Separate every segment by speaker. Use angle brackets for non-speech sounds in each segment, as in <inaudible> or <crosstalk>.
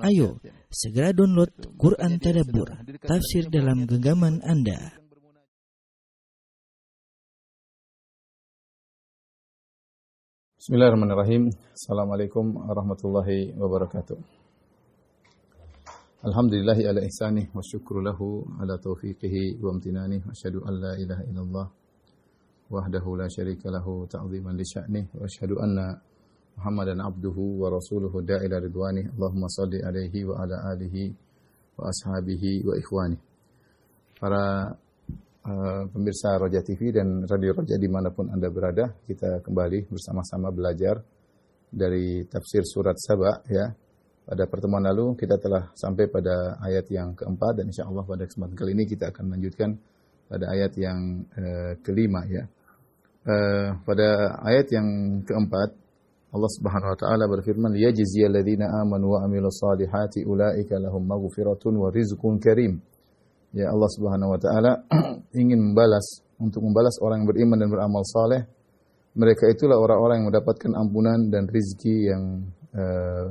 Speaker 1: Ayo, segera download Quran Tadabur, tafsir dalam genggaman Anda. Bismillahirrahmanirrahim. Assalamualaikum warahmatullahi wabarakatuh. Alhamdulillahi ala ihsanih wa syukru lahu ala taufiqihi wa amtinanih wa syahadu an la ilaha illallah wahdahu la syarika lahu ta'ziman li sya'nih wa syahadu anna Muhammadan abduhu wa rasuluhu da'ila ridwani Allahumma salli alaihi wa ala alihi wa ashabihi wa ikhwani para uh, pemirsa Roja TV dan Radio Roja dimanapun Anda berada kita kembali bersama-sama belajar dari tafsir surat Saba ya pada pertemuan lalu kita telah sampai pada ayat yang keempat dan insyaallah pada kesempatan kali ini kita akan lanjutkan pada ayat yang uh, kelima ya uh, pada ayat yang keempat Allah Subhanahu wa taala berfirman, "Yajziyalladzina amanu wa amilus solihati ulaika lahum maghfiratun wa rizqun karim." Ya Allah Subhanahu wa taala <clears throat> ingin membalas untuk membalas orang yang beriman dan beramal saleh. Mereka itulah orang-orang yang mendapatkan ampunan dan rizki yang uh,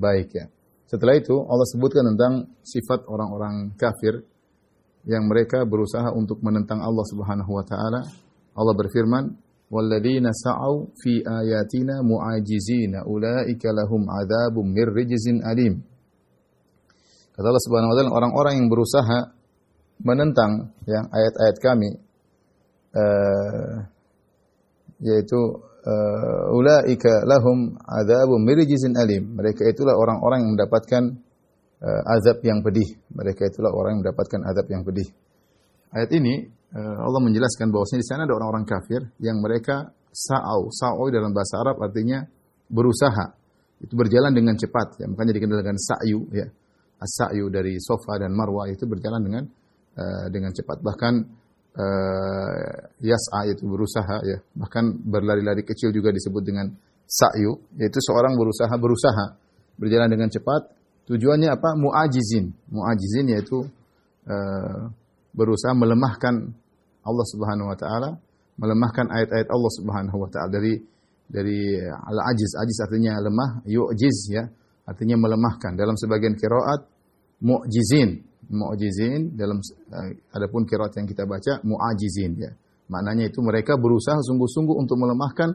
Speaker 1: baik ya. Setelah itu Allah sebutkan tentang sifat orang-orang kafir yang mereka berusaha untuk menentang Allah Subhanahu wa taala. Allah berfirman, walladzina sa'au fi ayatina mu'ajizina ulaika lahum adzabum mir rijzin alim. Kata Allah Subhanahu wa taala orang-orang yang berusaha menentang ya ayat-ayat kami uh, yaitu eh, ulaika lahum adzabum alim. Mereka itulah orang-orang yang mendapatkan uh, azab yang pedih. Mereka itulah orang yang mendapatkan azab yang pedih. Ayat ini Eh, Allah menjelaskan bahwasanya di sana ada orang-orang kafir yang mereka sa'au. Sa'au dalam bahasa Arab artinya berusaha. Itu berjalan dengan cepat ya, makanya dikenal dengan sa'yu ya. As-sa'yu dari Sofa dan marwah itu berjalan dengan uh, dengan cepat. Bahkan uh, yas'a itu berusaha ya. Bahkan berlari-lari kecil juga disebut dengan sa'yu, yaitu seorang berusaha berusaha berjalan dengan cepat. Tujuannya apa? Mu'ajizin. Mu'ajizin yaitu uh, berusaha melemahkan Allah Subhanahu wa taala, melemahkan ayat-ayat Allah Subhanahu wa taala dari dari eh, al-ajiz. Ajiz artinya lemah, yu'jiz ya, artinya melemahkan. Dalam sebagian kiraat mu'jizin, mu'jizin dalam uh, adapun kiraat yang kita baca mu'ajizin ya. Maknanya itu mereka berusaha sungguh-sungguh untuk melemahkan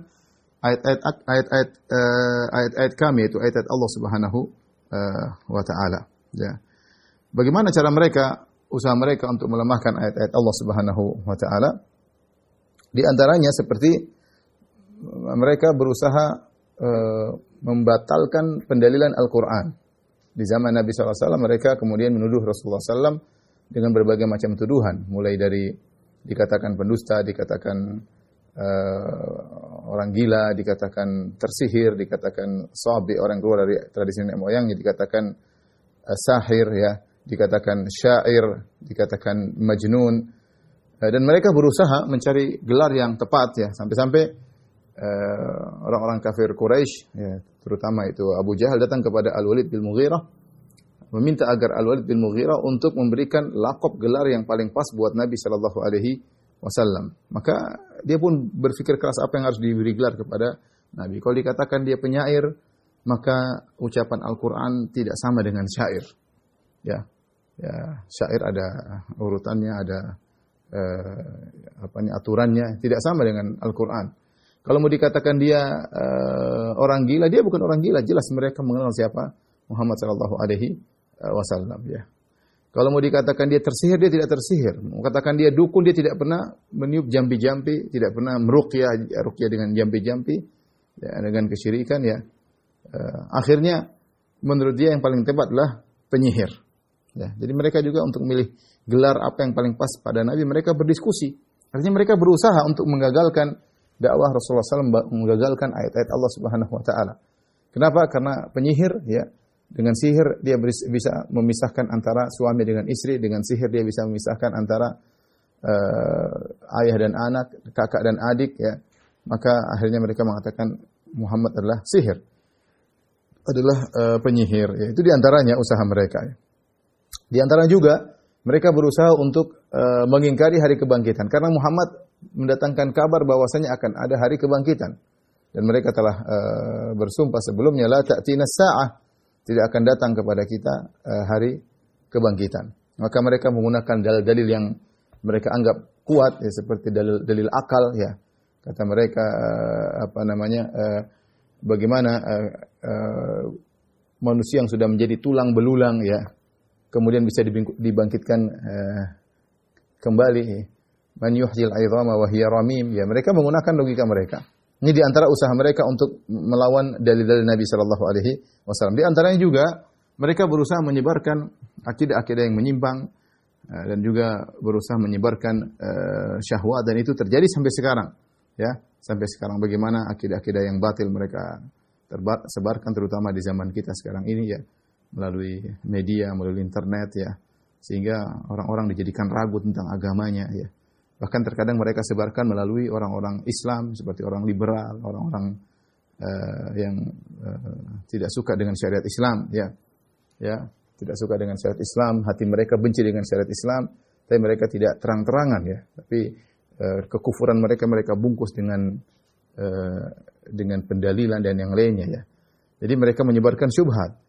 Speaker 1: ayat-ayat ayat-ayat uh, ayat-ayat kami itu ayat-ayat Allah Subhanahu uh, wa taala ya. Bagaimana cara mereka usaha mereka untuk melemahkan ayat-ayat Allah Subhanahu wa taala. Di antaranya seperti eh, mereka berusaha e, membatalkan pendalilan Al-Qur'an. Di zaman Nabi SAW mereka kemudian menuduh Rasulullah SAW dengan berbagai macam tuduhan, mulai dari dikatakan pendusta, dikatakan eh, orang gila, dikatakan tersihir, dikatakan sobi orang keluar dari tradisi nenek moyang, dikatakan sahir ya, dikatakan syair, dikatakan majnun. Eh, dan mereka berusaha mencari gelar yang tepat ya, sampai-sampai eh, orang-orang kafir Quraisy, ya, terutama itu Abu Jahal datang kepada Al-Walid bin Mughirah meminta agar Al-Walid bin Mughirah untuk memberikan lakop gelar yang paling pas buat Nabi sallallahu alaihi wasallam. Maka dia pun berpikir keras apa yang harus diberi gelar kepada Nabi. Kalau dikatakan dia penyair, maka ucapan Al-Quran tidak sama dengan syair. Ya, ya syair ada urutannya, ada eh, apanya aturannya, tidak sama dengan Al-Qur'an. Kalau mau dikatakan dia eh, orang gila, dia bukan orang gila, jelas mereka mengenal siapa Muhammad sallallahu alaihi eh, wasallam ya. Kalau mau dikatakan dia tersihir, dia tidak tersihir. Mau katakan dia dukun, dia tidak pernah meniup jampi-jampi, tidak pernah meruqyah, eh, ruqyah dengan jampi-jampi, ya, dengan kesyirikan ya. Eh, akhirnya menurut dia yang paling tepatlah adalah penyihir. Ya, jadi mereka juga untuk memilih gelar apa yang paling pas pada Nabi, mereka berdiskusi. Artinya mereka berusaha untuk menggagalkan dakwah Rasulullah SAW, menggagalkan ayat-ayat Allah Subhanahu Wa Taala. Kenapa? Karena penyihir, ya, dengan sihir dia bisa memisahkan antara suami dengan istri, dengan sihir dia bisa memisahkan antara uh, ayah dan anak, kakak dan adik, ya. Maka akhirnya mereka mengatakan Muhammad adalah sihir, adalah uh, penyihir. Ya, itu diantaranya usaha mereka. Ya. Di antara juga mereka berusaha untuk e, mengingkari hari kebangkitan karena Muhammad mendatangkan kabar bahwasanya akan ada hari kebangkitan dan mereka telah e, bersumpah sebelumnya la ta'tina sa'ah tidak akan datang kepada kita e, hari kebangkitan. Maka mereka menggunakan dalil-dalil yang mereka anggap kuat ya seperti dalil-dalil akal ya. Kata mereka e, apa namanya e, bagaimana e, e, manusia yang sudah menjadi tulang belulang ya kemudian bisa dibangkitkan eh, kembali. Man yuhzil aidhama wa hiya ramim. Ya, mereka menggunakan logika mereka. Ini di antara usaha mereka untuk melawan dalil-dalil Nabi sallallahu alaihi wasallam. Di antaranya juga mereka berusaha menyebarkan akidah-akidah yang menyimpang eh, dan juga berusaha menyebarkan uh, syahwat dan itu terjadi sampai sekarang. Ya, sampai sekarang bagaimana akidah-akidah yang batil mereka tersebarkan terutama di zaman kita sekarang ini ya melalui media, melalui internet ya. Sehingga orang-orang dijadikan ragu tentang agamanya ya. Bahkan terkadang mereka sebarkan melalui orang-orang Islam seperti orang liberal, orang-orang uh, yang uh, tidak suka dengan syariat Islam ya. Ya, tidak suka dengan syariat Islam, hati mereka benci dengan syariat Islam, tapi mereka tidak terang-terangan ya. Tapi uh, kekufuran mereka mereka bungkus dengan uh, dengan pendalilan dan yang lainnya ya. Jadi mereka menyebarkan syubhat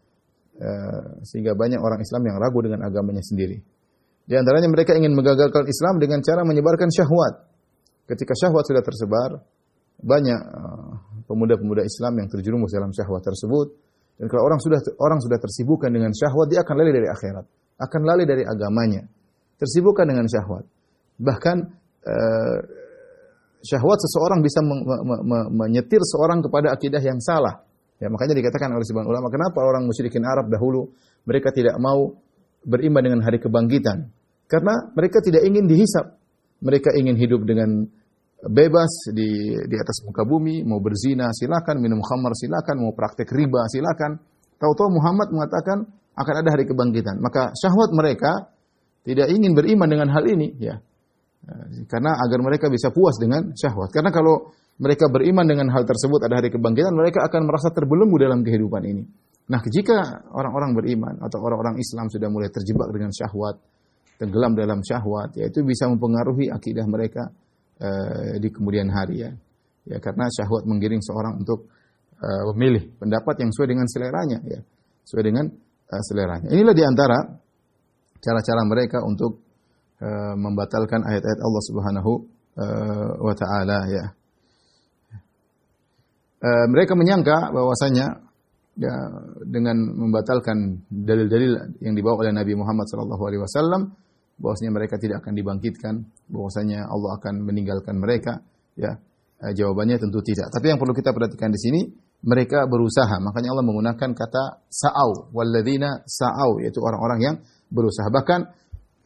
Speaker 1: Eh, sehingga banyak orang Islam yang ragu dengan agamanya sendiri. Di antaranya mereka ingin menggagalkan Islam dengan cara menyebarkan syahwat. Ketika syahwat sudah tersebar, banyak eh, pemuda-pemuda Islam yang terjerumus dalam syahwat tersebut. Dan kalau orang sudah orang sudah tersibukkan dengan syahwat, dia akan lari dari akhirat, akan lari dari agamanya. Tersibukkan dengan syahwat. Bahkan uh, syahwat seseorang bisa menyetir seorang kepada akidah yang salah. Ya, makanya dikatakan oleh sebagian ulama, kenapa orang musyrikin Arab dahulu mereka tidak mau beriman dengan hari kebangkitan? Karena mereka tidak ingin dihisap. Mereka ingin hidup dengan bebas di di atas muka bumi, mau berzina silakan, minum khamar silakan, mau praktek riba silakan. Tahu-tahu Muhammad mengatakan akan ada hari kebangkitan. Maka syahwat mereka tidak ingin beriman dengan hal ini, ya. Eh, karena agar mereka bisa puas dengan syahwat. Karena kalau mereka beriman dengan hal tersebut ada hari kebangkitan, mereka akan merasa terbelenggu dalam kehidupan ini. Nah, jika orang-orang beriman atau orang-orang Islam sudah mulai terjebak dengan syahwat, tenggelam dalam syahwat, yaitu bisa mempengaruhi akidah mereka e, di kemudian hari ya. Ya karena syahwat menggiring seorang untuk e, memilih pendapat yang sesuai dengan seleranya ya, sesuai dengan e, seleranya. Inilah di antara cara-cara mereka untuk e, membatalkan ayat-ayat Allah Subhanahu e, wa taala ya. Eh, mereka menyangka bahwasanya ya, dengan membatalkan dalil-dalil yang dibawa oleh Nabi Muhammad SAW, bahwasanya mereka tidak akan dibangkitkan, bahwasanya Allah akan meninggalkan mereka. Ya, e, jawabannya tentu tidak. Tapi yang perlu kita perhatikan di sini, mereka berusaha. Makanya Allah menggunakan kata sa'au, wala'dina sa'au, yaitu orang-orang yang berusaha. Bahkan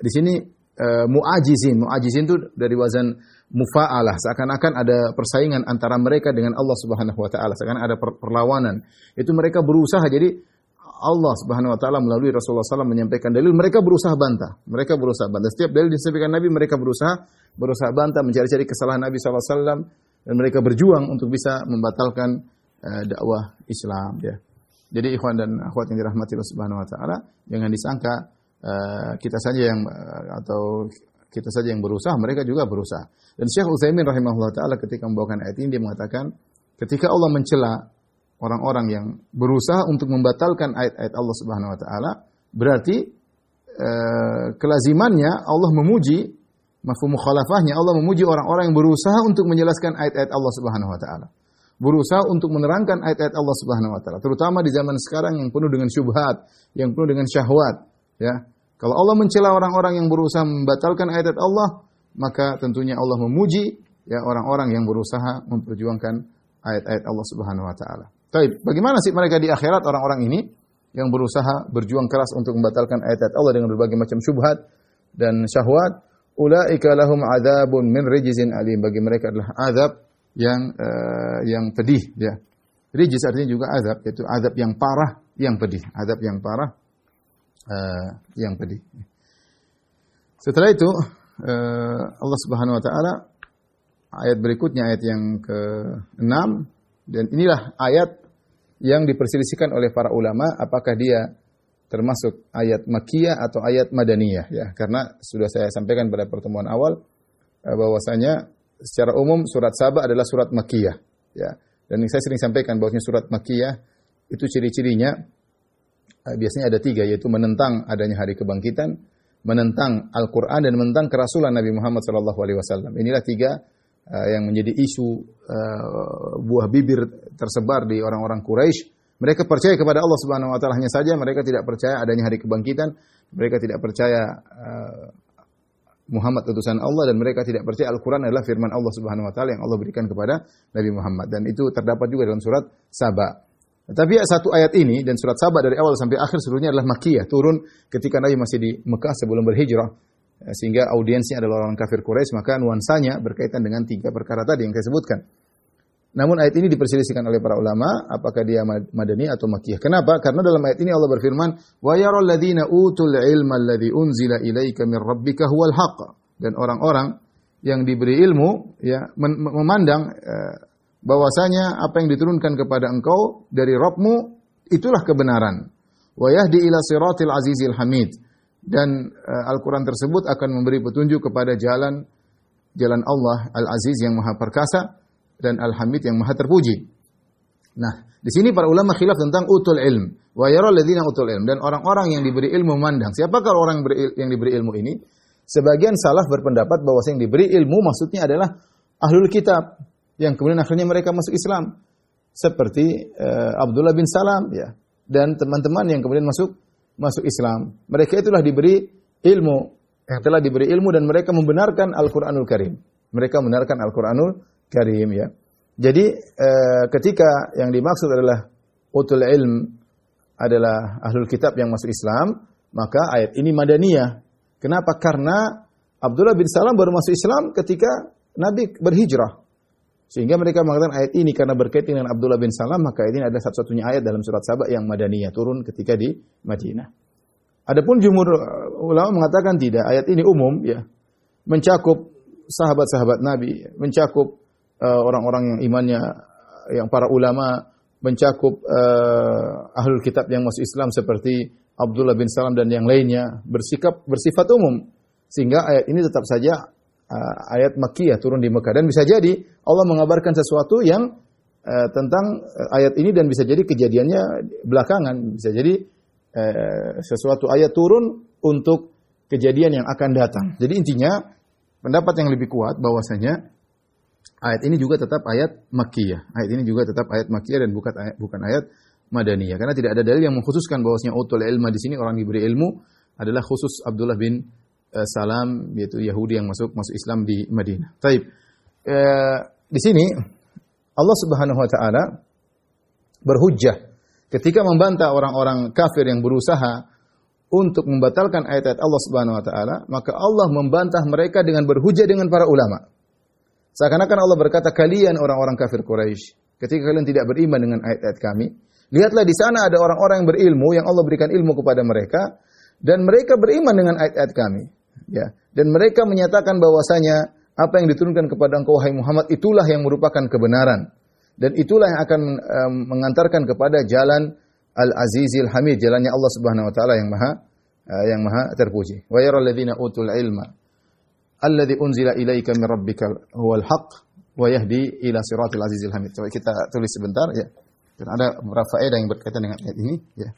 Speaker 1: di sini e, muajizin, muajizin itu dari wazan mufa'alah, seakan-akan ada persaingan antara mereka dengan Allah Subhanahu wa taala, seakan ada perlawanan. Itu mereka berusaha jadi Allah Subhanahu wa taala melalui Rasulullah SAW menyampaikan dalil, mereka berusaha bantah. Mereka berusaha bantah. Setiap dalil disampaikan Nabi, mereka berusaha berusaha bantah, mencari-cari kesalahan Nabi SAW dan mereka berjuang untuk bisa membatalkan eh, dakwah Islam ya. Jadi ikhwan dan akhwat yang dirahmati Allah Subhanahu wa taala, jangan disangka eh, kita saja yang eh, atau kita saja yang berusaha, mereka juga berusaha. Dan Syekh Utsaimin rahimahullah taala ketika membawakan ayat ini dia mengatakan ketika Allah mencela orang-orang yang berusaha untuk membatalkan ayat-ayat Allah Subhanahu wa taala berarti ee, eh, kelazimannya Allah memuji mafhum mukhalafahnya Allah memuji orang-orang yang berusaha untuk menjelaskan ayat-ayat Allah Subhanahu wa taala. Berusaha untuk menerangkan ayat-ayat Allah Subhanahu wa taala, terutama di zaman sekarang yang penuh dengan syubhat, yang penuh dengan syahwat, ya. Kalau Allah mencela orang-orang yang berusaha membatalkan ayat-ayat Allah, maka tentunya Allah memuji ya orang-orang yang berusaha memperjuangkan ayat-ayat Allah Subhanahu wa taala. Baik, bagaimana sih mereka di akhirat orang-orang ini yang berusaha berjuang keras untuk membatalkan ayat-ayat Allah dengan berbagai macam syubhat dan syahwat? Ulaika lahum adzabun min rijzin alim. Bagi mereka adalah azab yang uh, yang pedih ya. Rijis artinya juga azab, yaitu azab yang parah, yang pedih, azab yang parah uh, yang pedih. Setelah itu Eh, Allah Subhanahu wa taala ayat berikutnya ayat yang ke-6 dan inilah ayat yang diperselisihkan oleh para ulama apakah dia termasuk ayat makiyah atau ayat madaniyah ya karena sudah saya sampaikan pada pertemuan awal eh, bahwasanya secara umum surat Saba adalah surat makiyah ya dan yang saya sering sampaikan bahwasanya surat makiyah itu ciri-cirinya eh, biasanya ada tiga yaitu menentang adanya hari kebangkitan menentang Al-Qur'an dan menentang kerasulan Nabi Muhammad sallallahu alaihi wasallam. Inilah tiga eh, yang menjadi isu eh, buah bibir tersebar di orang-orang Quraisy. Mereka percaya kepada Allah Subhanahu wa taala hanya saja mereka tidak percaya adanya hari kebangkitan, mereka tidak percaya eh, Muhammad utusan Allah dan mereka tidak percaya Al-Qur'an adalah firman Allah Subhanahu wa taala yang Allah berikan kepada Nabi Muhammad dan itu terdapat juga dalam surat Sabah. Tapi ya, satu ayat ini dan surat Sabah dari awal sampai akhir seluruhnya adalah makiyah, turun ketika Nabi masih di Mekah sebelum berhijrah. Eh, sehingga audiensnya adalah orang kafir Quraisy, maka nuansanya berkaitan dengan tiga perkara tadi yang saya sebutkan. Namun ayat ini diperselisihkan oleh para ulama apakah dia madani atau makiyah. Kenapa? Karena dalam ayat ini Allah berfirman, "Wa yaral ladzina utul ilma alladzi unzila ilaika min rabbika huwal haqq." Dan orang-orang yang diberi ilmu ya memandang eh, bahwasanya apa yang diturunkan kepada engkau dari Rabbmu itulah kebenaran. Wa yahdi ila siratil azizil hamid. Dan uh, Al-Qur'an tersebut akan memberi petunjuk kepada jalan jalan Allah Al-Aziz yang Maha Perkasa dan Al-Hamid yang Maha Terpuji. Nah, di sini para ulama khilaf tentang utul ilm. Wa yara alladziina utul ilm dan orang-orang yang diberi ilmu memandang. Siapakah orang yang diberi ilmu ini? Sebagian salah berpendapat bahwa yang diberi ilmu maksudnya adalah ahlul kitab, yang kemudian akhirnya mereka masuk Islam seperti uh, Abdullah bin Salam ya dan teman-teman yang kemudian masuk masuk Islam. Mereka itulah diberi ilmu yang telah diberi ilmu dan mereka membenarkan Al-Qur'anul Karim. Mereka membenarkan Al-Qur'anul Karim ya. Jadi uh, ketika yang dimaksud adalah utul ilm adalah ahlul kitab yang masuk Islam, maka ayat ini madaniyah. Kenapa? Karena Abdullah bin Salam baru masuk Islam ketika Nabi berhijrah. Sehingga mereka mengatakan ayat ini karena berkaitan dengan Abdullah bin Salam, maka ini ada satu-satunya ayat dalam surat Sabah yang Madaniyah turun ketika di Madinah. Adapun jumhur uh, ulama mengatakan tidak, ayat ini umum ya. Mencakup sahabat-sahabat Nabi, mencakup uh, orang-orang uh, yang imannya uh, yang para ulama, mencakup uh, ahlul kitab yang masuk Islam seperti Abdullah bin Salam dan yang lainnya bersikap bersifat umum sehingga ayat ini tetap saja uh, ayat Makkiyah turun di Mekah dan bisa jadi Allah mengabarkan sesuatu yang uh, tentang uh, ayat ini dan bisa jadi kejadiannya belakangan bisa jadi uh, sesuatu ayat turun untuk kejadian yang akan datang. Jadi intinya pendapat yang lebih kuat bahwasanya ayat ini juga tetap ayat Makkiyah. Ayat ini juga tetap ayat Makkiyah dan bukan ayat, bukan ayat Madaniyah karena tidak ada dalil yang mengkhususkan bahwasanya utul ilma di sini orang diberi ilmu adalah khusus Abdullah bin Eh, salam yaitu Yahudi yang masuk masuk Islam di Madinah. Taib. Eh, di sini Allah Subhanahu wa taala berhujjah ketika membantah orang-orang kafir yang berusaha untuk membatalkan ayat-ayat Allah Subhanahu wa taala, maka Allah membantah mereka dengan berhujah dengan para ulama. Seakan-akan Allah berkata, "Kalian orang-orang kafir Quraisy, ketika kalian tidak beriman dengan ayat-ayat kami, lihatlah di sana ada orang-orang yang berilmu yang Allah berikan ilmu kepada mereka dan mereka beriman dengan ayat-ayat kami ya dan mereka menyatakan bahwasanya apa yang diturunkan kepada engkau wahai Muhammad itulah yang merupakan kebenaran dan itulah yang akan um, mengantarkan kepada jalan Al-Azizil Hamid jalannya Allah Subhanahu wa taala yang maha uh, yang maha terpuji wa yaral ladzina utul ilma alladzi unzila ilaika min rabbika huwal haqq wa yahdi ila siratil azizil hamid coba kita tulis sebentar ya dan ada beberapa faedah yang berkaitan dengan ayat ini ya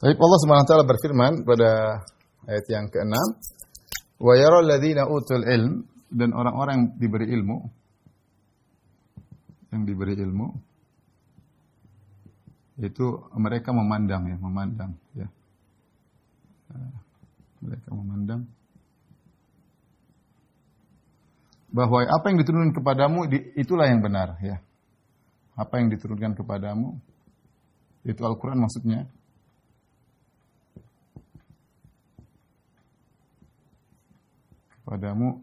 Speaker 1: Tapi Allah Subhanahu wa taala berfirman pada ayat yang ke-6, "Wa yaral ladzina utul ilm" dan orang-orang yang diberi ilmu yang diberi ilmu itu mereka memandang ya, memandang ya. Mereka memandang bahwa apa yang diturunkan kepadamu itulah yang benar ya. Apa yang diturunkan kepadamu itu Al-Qur'an maksudnya kepadamu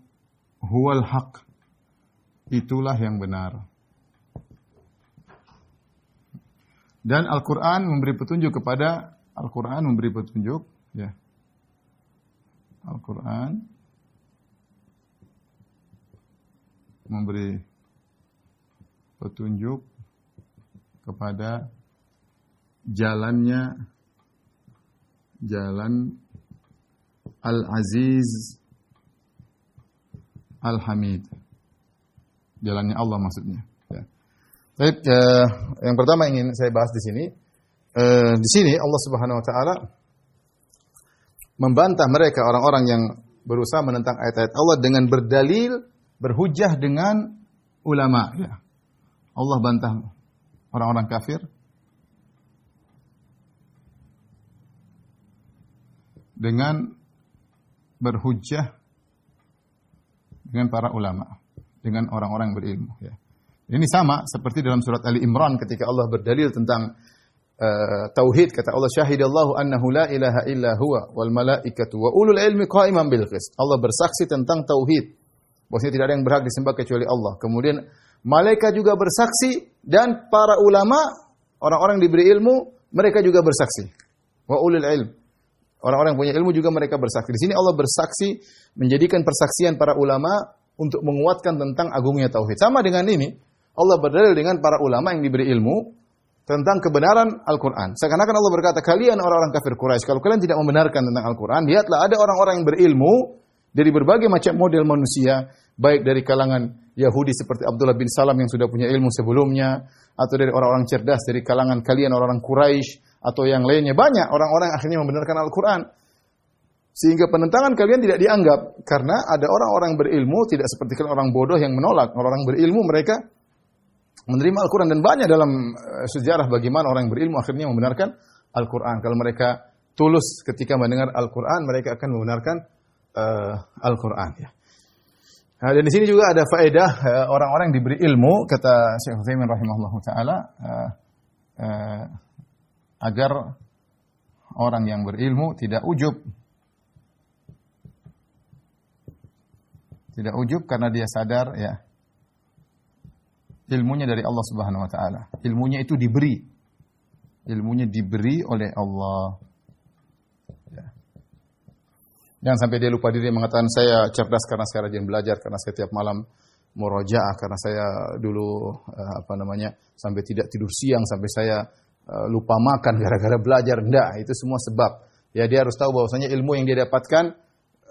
Speaker 1: huwal haq itulah yang benar dan Al-Qur'an memberi petunjuk kepada Al-Qur'an memberi petunjuk ya Al-Qur'an memberi petunjuk kepada jalannya jalan Al-Aziz Al-Hamid. Jalannya Allah maksudnya. Ya. Baik, eh, yang pertama ingin saya bahas di sini. Eh, di sini Allah Subhanahu Wa Taala membantah mereka orang-orang yang berusaha menentang ayat-ayat Allah dengan berdalil, berhujah dengan ulama. Ya. Allah bantah orang-orang kafir dengan berhujah dengan para ulama, dengan orang-orang berilmu. Ya. Ini sama seperti dalam surat Ali Imran ketika Allah berdalil tentang uh, tauhid kata Allah syahidallahu annahu la ilaha illa huwa wal malaikatu wa ulul ilmi qaiman bil qist. Allah bersaksi tentang tauhid. Bahwasanya tidak ada yang berhak disembah kecuali Allah. Kemudian malaikat juga bersaksi dan para ulama, orang-orang diberi ilmu, mereka juga bersaksi. Wa ulul ilm Orang-orang yang punya ilmu juga mereka bersaksi. Di sini Allah bersaksi menjadikan persaksian para ulama untuk menguatkan tentang agungnya tauhid. Sama dengan ini, Allah berdalil dengan para ulama yang diberi ilmu tentang kebenaran Al-Quran. Seakan-akan Allah berkata, kalian orang-orang kafir Quraisy, kalau kalian tidak membenarkan tentang Al-Quran, lihatlah ada orang-orang yang berilmu dari berbagai macam model manusia, baik dari kalangan Yahudi seperti Abdullah bin Salam yang sudah punya ilmu sebelumnya, atau dari orang-orang cerdas dari kalangan kalian orang-orang Quraisy, atau yang lainnya. Banyak orang-orang akhirnya membenarkan Al-Quran. Sehingga penentangan kalian tidak dianggap. Karena ada orang-orang berilmu, tidak seperti orang bodoh yang menolak. Orang-orang berilmu mereka menerima Al-Quran. Dan banyak dalam eh, sejarah bagaimana orang berilmu akhirnya membenarkan Al-Quran. Kalau mereka tulus ketika mendengar Al-Quran, mereka akan membenarkan uh, Al-Quran. Ya. Nah, dan di sini juga ada faedah eh, orang-orang uh, diberi ilmu kata Syekh Utsaimin rahimahullahu taala uh, uh, agar orang yang berilmu tidak ujub. Tidak ujub karena dia sadar ya ilmunya dari Allah Subhanahu wa taala. Ilmunya itu diberi. Ilmunya diberi oleh Allah. Ya. Jangan sampai dia lupa diri mengatakan saya cerdas karena saya rajin belajar, karena saya tiap malam murojaah, karena saya dulu eh, apa namanya sampai tidak tidur siang, sampai saya Eh, lupa makan <laughs> gara-gara belajar enggak itu semua sebab ya dia harus tahu bahwasanya ilmu yang dia dapatkan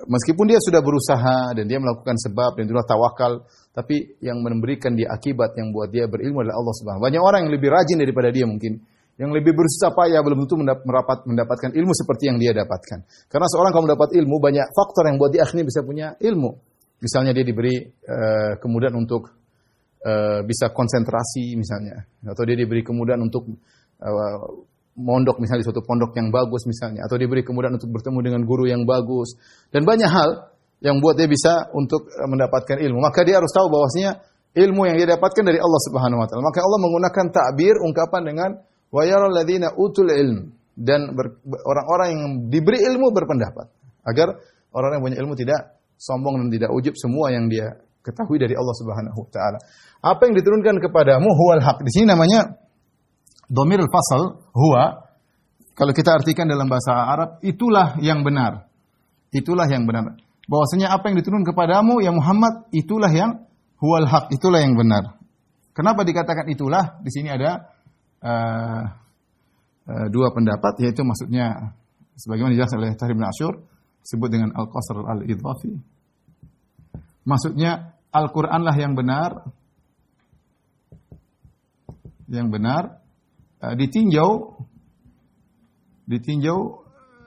Speaker 1: meskipun dia sudah berusaha dan dia melakukan sebab dan dia tawakal tapi yang memberikan dia akibat yang buat dia berilmu adalah Allah Subhanahu banyak orang yang lebih rajin daripada dia mungkin yang lebih berusaha payah belum tentu mendapat mendapatkan ilmu seperti yang dia dapatkan karena seorang kalau mendapat ilmu banyak faktor yang buat dia akhirnya bisa punya ilmu misalnya dia diberi uh, kemudahan untuk uh, bisa konsentrasi misalnya atau dia diberi kemudahan untuk Eh, mondok misalnya di suatu pondok yang bagus misalnya atau diberi kemudahan untuk bertemu dengan guru yang bagus dan banyak hal yang buat dia bisa untuk eh, mendapatkan ilmu maka dia harus tahu bahwasanya ilmu yang dia dapatkan dari Allah Subhanahu wa taala maka Allah menggunakan takbir ungkapan dengan wa utul ilm dan orang-orang yang diberi ilmu berpendapat agar orang yang punya ilmu tidak sombong dan tidak ujub semua yang dia ketahui dari Allah Subhanahu wa taala apa yang diturunkan kepadamu huwal haq di sini namanya Domir fasal huwa kalau kita artikan dalam bahasa Arab itulah yang benar. Itulah yang benar. Bahwasanya apa yang diturun kepadamu ya Muhammad itulah yang huwal haq, itulah yang benar. Kenapa dikatakan itulah? Di sini ada uh, uh, dua pendapat yaitu maksudnya sebagaimana dijelaskan oleh Tahir bin ashur disebut dengan al-qasr al-idhafi. Maksudnya Al-Qur'anlah yang benar, yang benar Eh, ditinjau ditinjau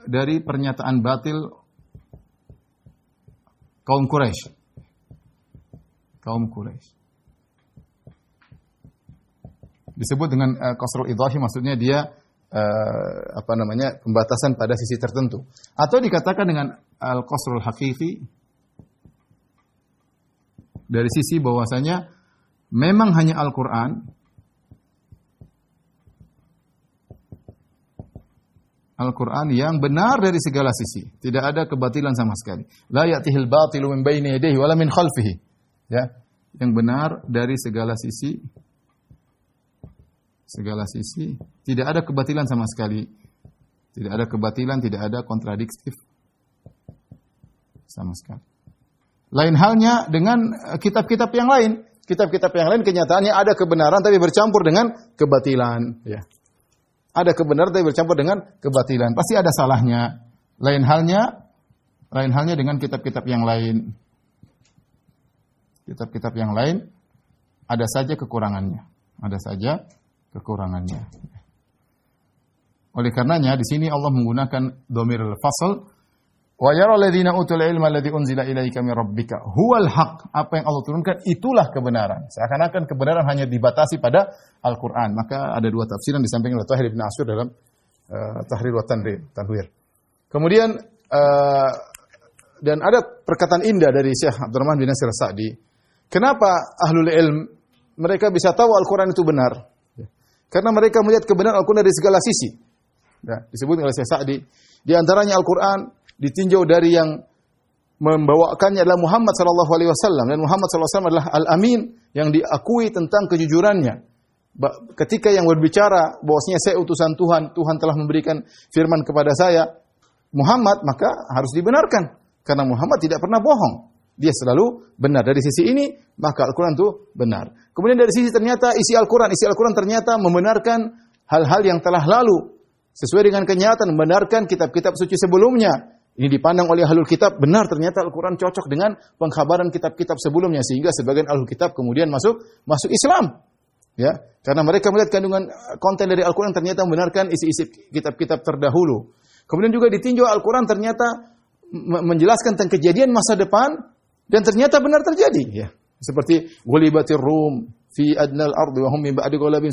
Speaker 1: dari pernyataan batil kaum Quraisy. Kaum Quraisy. Disebut dengan uh, eh, kasrul idhafi maksudnya dia uh, apa namanya? pembatasan pada sisi tertentu atau dikatakan dengan al kasrul hakiki dari sisi bahwasanya memang hanya Al-Qur'an Al-Quran yang benar dari segala sisi. Tidak ada kebatilan sama sekali. La ya'tihil batilu min bayni yadayhi wala min khalfihi. Ya. Yang benar dari segala sisi. Segala sisi. Tidak ada kebatilan sama sekali. Tidak ada kebatilan, tidak ada kontradiktif. Sama sekali. Lain halnya dengan eh, kitab-kitab yang lain. Kitab-kitab yang lain kenyataannya ada kebenaran tapi bercampur dengan kebatilan. Ya. Ada kebenaran tapi bercampur dengan kebatilan. Pasti ada salahnya. Lain halnya lain halnya dengan kitab-kitab yang lain. Kitab-kitab yang lain ada saja kekurangannya. Ada saja kekurangannya. Oleh karenanya di sini Allah menggunakan domir fasal Wa yara alladziina utul ilma alladzii unzila ilaika min rabbika huwal haqq. Apa yang Allah turunkan itulah kebenaran. Seakan-akan kebenaran hanya dibatasi pada Al-Qur'an. Maka ada dua tafsiran disampaikan oleh Tahir bin Asyur dalam uh, Tahrir wa Tanwir. Tanwir. Kemudian uh, dan ada perkataan indah dari Syekh Abdurrahman bin Nasir Sa'di. Kenapa ahlul ilm mereka bisa tahu Al-Qur'an itu benar? Karena mereka melihat kebenaran Al-Qur'an dari segala sisi. Ya, disebut oleh Syekh Sa'di. Di antaranya Al-Qur'an ditinjau dari yang membawakannya adalah Muhammad sallallahu alaihi wasallam dan Muhammad sallallahu alaihi wasallam adalah al-amin yang diakui tentang kejujurannya. Ketika yang berbicara bahwasanya saya utusan Tuhan, Tuhan telah memberikan firman kepada saya Muhammad, maka harus dibenarkan karena Muhammad tidak pernah bohong. Dia selalu benar. Dari sisi ini, maka Al-Quran itu benar. Kemudian dari sisi ternyata isi Al-Quran. Isi Al-Quran ternyata membenarkan hal-hal yang telah lalu. Sesuai dengan kenyataan, membenarkan kitab-kitab suci sebelumnya ini dipandang oleh ahlul kitab, benar ternyata Al-Quran cocok dengan pengkhabaran kitab-kitab sebelumnya. Sehingga sebagian ahlul kitab kemudian masuk masuk Islam. Ya, karena mereka melihat kandungan eh, konten dari Al-Quran ternyata membenarkan isi-isi kitab-kitab terdahulu. Kemudian juga ditinjau Al-Quran ternyata menjelaskan tentang kejadian masa depan dan ternyata benar terjadi. Ya. Seperti gulibatir Rum fi adnal ardi wa hum min ba'di ghalabin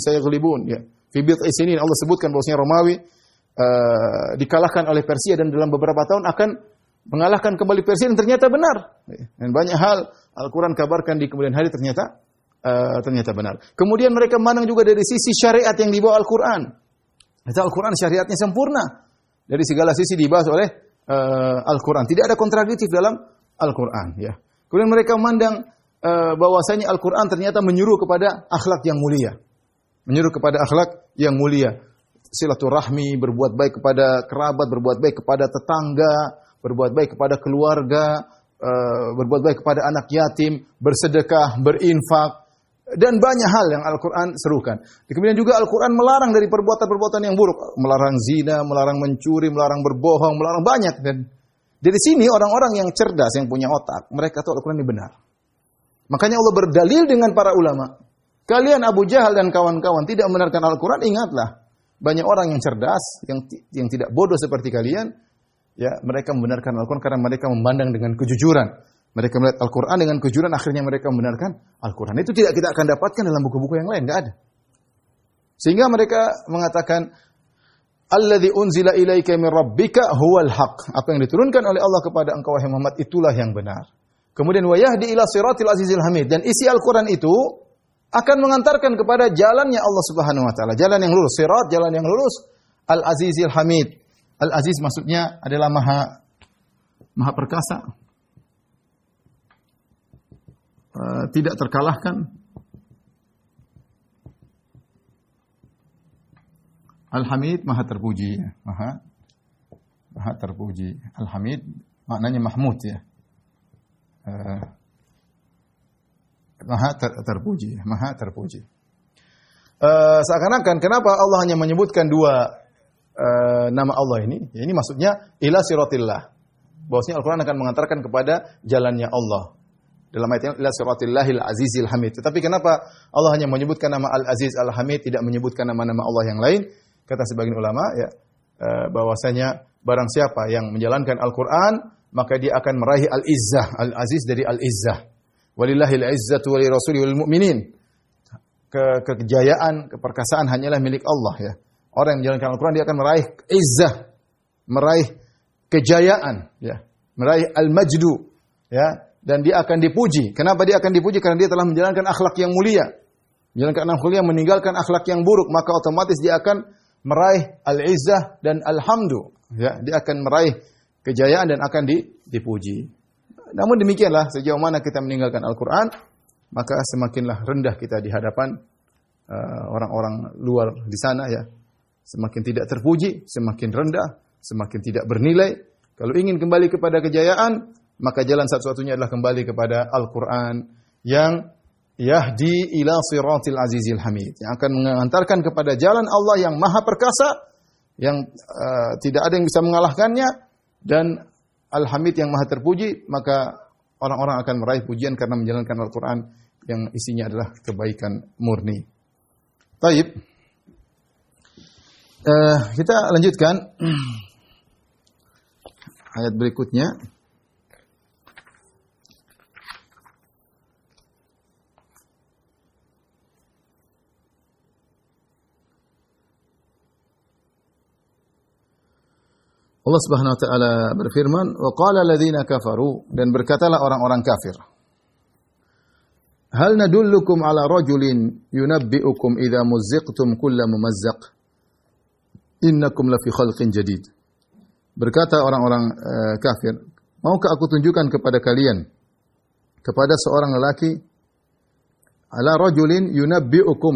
Speaker 1: Ya. Fi bid'i sinin Allah sebutkan bahwasanya Romawi uh, dikalahkan oleh Persia dan dalam beberapa tahun akan mengalahkan kembali Persia dan ternyata benar. Dan banyak hal Al-Qur'an kabarkan di kemudian hari ternyata uh, ternyata benar. Kemudian mereka memandang juga dari sisi syariat yang dibawa Al-Qur'an. Al-Qur'an syariatnya sempurna. Dari segala sisi dibahas oleh uh, Al-Qur'an. Tidak ada kontradiktif dalam Al-Qur'an ya. Kemudian mereka memandang uh, bahwasanya Al-Qur'an ternyata menyuruh kepada akhlak yang mulia. Menyuruh kepada akhlak yang mulia silaturahmi, berbuat baik kepada kerabat, berbuat baik kepada tetangga, berbuat baik kepada keluarga, eh, berbuat baik kepada anak yatim, bersedekah, berinfak, dan banyak hal yang Al-Quran serukan. Kemudian juga Al-Quran melarang dari perbuatan-perbuatan yang buruk. Melarang zina, melarang mencuri, melarang berbohong, melarang banyak. Dan dari sini orang-orang yang cerdas, yang punya otak, mereka tahu Al-Quran ini benar. Makanya Allah berdalil dengan para ulama. Kalian Abu Jahal dan kawan-kawan tidak membenarkan Al-Quran, ingatlah. Banyak orang yang cerdas, yang yang tidak bodoh seperti kalian, ya mereka membenarkan Al-Quran karena mereka memandang dengan kejujuran. Mereka melihat Al-Quran dengan kejujuran, akhirnya mereka membenarkan Al-Quran. Itu tidak kita akan dapatkan dalam buku-buku yang lain, tidak ada. Sehingga mereka mengatakan, Alladhi unzila ilaika min rabbika huwal haq. Apa yang diturunkan oleh Allah kepada engkau wahai Muhammad itulah yang benar. Kemudian wayahdi ila siratil azizil hamid dan isi Al-Qur'an itu akan mengantarkan kepada jalannya Allah Subhanahu wa taala, jalan yang lurus, sirat jalan yang lurus. Al-Azizil Hamid. Al-Aziz maksudnya adalah maha maha perkasa. Eh, tidak terkalahkan. Al-Hamid maha terpuji, maha maha terpuji. Al-Hamid maknanya mahmud ya. Eh, maha ter, terpuji, maha terpuji. Uh, seakan-akan kenapa Allah hanya menyebutkan dua uh, nama Allah ini? Ya, ini maksudnya ilah sirotillah. Bahwasanya Al-Quran akan mengantarkan kepada jalannya Allah. Dalam ayat ilah sirotillahil azizil hamid. Tetapi kenapa Allah hanya menyebutkan nama Al-Aziz Al-Hamid, tidak menyebutkan nama-nama Allah yang lain? Kata sebagian ulama, ya, uh, bahwasanya barang siapa yang menjalankan Al-Quran, maka dia akan meraih Al-Izzah, Al-Aziz dari Al-Izzah. Walillahil izzatu wa lirasuli wal mu'minin. Ke keperkasaan hanyalah milik Allah ya. Orang yang menjalankan Al-Qur'an dia akan meraih izzah, meraih kejayaan ya, meraih al-majdu ya dan dia akan dipuji. Kenapa dia akan dipuji? Karena dia telah menjalankan akhlak yang mulia. Menjalankan akhlak yang meninggalkan akhlak yang buruk, maka otomatis dia akan meraih al-izzah dan alhamdu ya, dia akan meraih kejayaan dan akan dipuji namun demikianlah sejauh mana kita meninggalkan Al-Qur'an, maka semakinlah rendah kita di hadapan eh, orang-orang uh, luar di sana ya. Semakin tidak terpuji, semakin rendah, semakin tidak bernilai. Kalau ingin kembali kepada kejayaan, maka jalan satu-satunya adalah kembali kepada Al-Qur'an yang yahdi ila siratil azizil hamid yang akan mengantarkan kepada jalan Allah yang maha perkasa yang uh, tidak ada yang bisa mengalahkannya dan Al-Hamid yang maha terpuji, maka orang-orang akan meraih pujian karena menjalankan Al-Quran yang isinya adalah kebaikan murni. Taib. Uh, kita lanjutkan <clears throat> ayat berikutnya. Allah Subhanahu wa taala berfirman, "Wa qala alladziina kafaru" dan berkatalah orang-orang kafir. "Hal nadullukum ala rajulin yunabbi'ukum idza muzziqtum kulla mumazzaq innakum lafi khalqin jadid." Berkata orang-orang uh, kafir, "Maukah aku tunjukkan kepada kalian kepada seorang lelaki ala rajulin yunabbi'ukum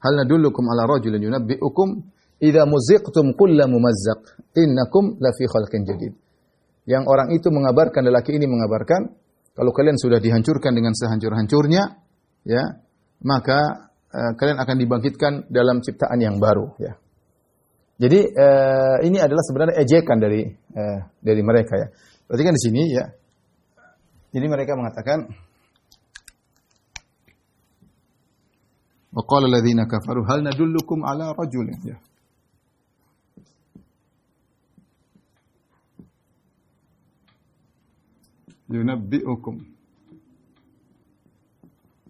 Speaker 1: hal nadullukum ala rajulin yunabbi'ukum Idza muziqtum kulla mumazzaq innakum lafi khalqin jadid. Yang orang itu mengabarkan lelaki ini mengabarkan kalau kalian sudah dihancurkan dengan sehancur-hancurnya ya maka uh, kalian akan dibangkitkan dalam ciptaan yang baru ya. Jadi uh, ini adalah sebenarnya ejekan dari uh, dari mereka ya. kan di sini ya. Jadi mereka mengatakan وقال الذين كفروا هل ندلكم على رجل ya. yunabbi'ukum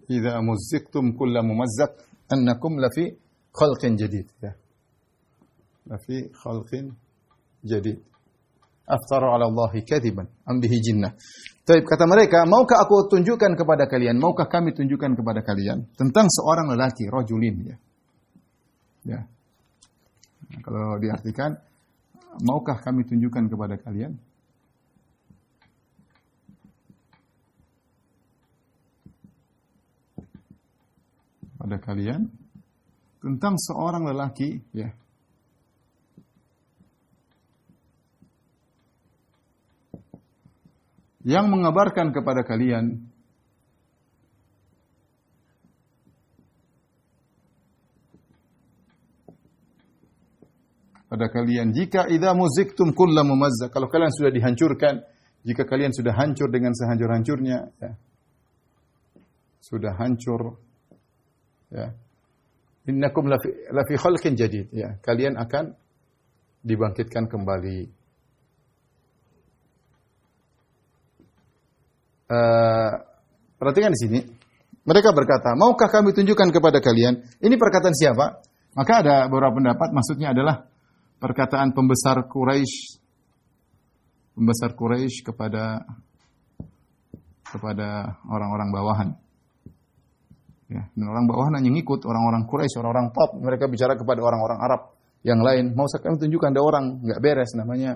Speaker 1: idza muzziqtum kullu mumazzaq annakum lafi khalqin jadid ya lafi khalqin jadid aftaru ala Allahi kadiban am bihi jinnah Taib kata mereka, maukah aku tunjukkan kepada kalian, maukah kami tunjukkan kepada kalian tentang seorang lelaki, rojulin ya. Ya. Nah, kalau diartikan, maukah kami tunjukkan kepada kalian Pada kalian tentang seorang lelaki ya yang mengabarkan kepada kalian pada kalian jika idza muziktum kullu mumazzaq kalau kalian sudah dihancurkan jika kalian sudah hancur dengan sehancur-hancurnya ya sudah hancur Ya. Innakum lafi, lafi khalqin jadid. Ya. Kalian akan dibangkitkan kembali. Uh, perhatikan di sini. Mereka berkata, maukah kami tunjukkan kepada kalian? Ini perkataan siapa? Maka ada beberapa pendapat. Maksudnya adalah perkataan pembesar Quraisy pembesar Quraisy kepada kepada orang-orang bawahan. Ya, dan orang bawah yang ngikut orang-orang Quraisy, orang-orang top, mereka bicara kepada orang-orang Arab yang lain. Mau saya kami tunjukkan ada orang nggak beres namanya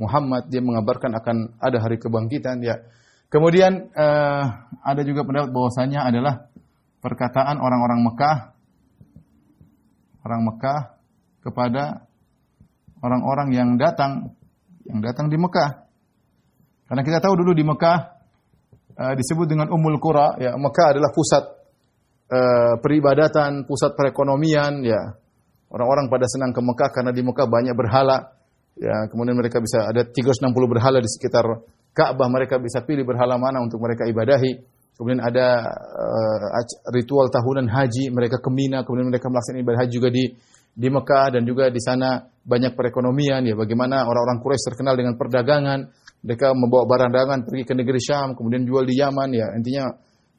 Speaker 1: Muhammad dia mengabarkan akan ada hari kebangkitan ya. Kemudian eh, ada juga pendapat bahwasanya adalah perkataan orang-orang Mekah orang Mekah kepada orang-orang yang datang yang datang di Mekah. Karena kita tahu dulu di Mekah eh, disebut dengan umul Qura, ya Mekah adalah pusat Eh, peribadatan, pusat perekonomian, ya. Orang-orang pada senang ke Mekah karena di Mekah banyak berhala. Ya, kemudian mereka bisa ada 360 berhala di sekitar Ka'bah, mereka bisa pilih berhala mana untuk mereka ibadahi. Kemudian ada uh, ritual tahunan haji, mereka ke Mina, kemudian mereka melaksanakan ibadah haji juga di di Mekah dan juga di sana banyak perekonomian ya bagaimana orang-orang Quraisy terkenal dengan perdagangan mereka membawa barang dagangan pergi ke negeri Syam kemudian jual di Yaman ya intinya